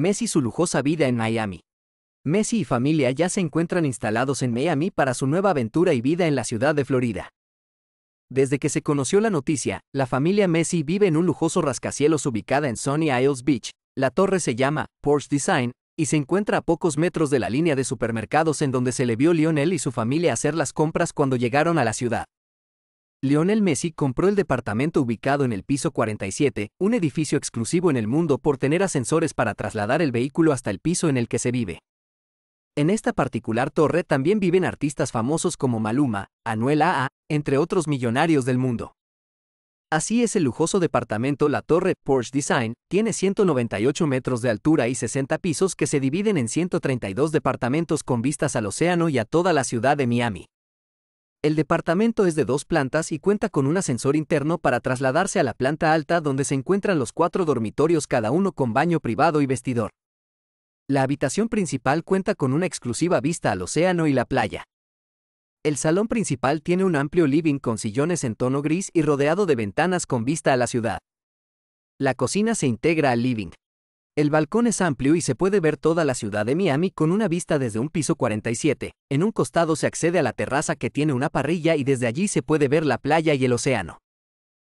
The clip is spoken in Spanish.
Messi su lujosa vida en Miami. Messi y familia ya se encuentran instalados en Miami para su nueva aventura y vida en la ciudad de Florida. Desde que se conoció la noticia, la familia Messi vive en un lujoso rascacielos ubicada en Sunny Isles Beach. La torre se llama Porsche Design y se encuentra a pocos metros de la línea de supermercados en donde se le vio Lionel y su familia hacer las compras cuando llegaron a la ciudad. Lionel Messi compró el departamento ubicado en el piso 47, un edificio exclusivo en el mundo por tener ascensores para trasladar el vehículo hasta el piso en el que se vive. En esta particular torre también viven artistas famosos como Maluma, Anuel AA, entre otros millonarios del mundo. Así es el lujoso departamento La Torre Porsche Design, tiene 198 metros de altura y 60 pisos que se dividen en 132 departamentos con vistas al océano y a toda la ciudad de Miami. El departamento es de dos plantas y cuenta con un ascensor interno para trasladarse a la planta alta donde se encuentran los cuatro dormitorios cada uno con baño privado y vestidor. La habitación principal cuenta con una exclusiva vista al océano y la playa. El salón principal tiene un amplio living con sillones en tono gris y rodeado de ventanas con vista a la ciudad. La cocina se integra al living. El balcón es amplio y se puede ver toda la ciudad de Miami con una vista desde un piso 47. En un costado se accede a la terraza que tiene una parrilla y desde allí se puede ver la playa y el océano.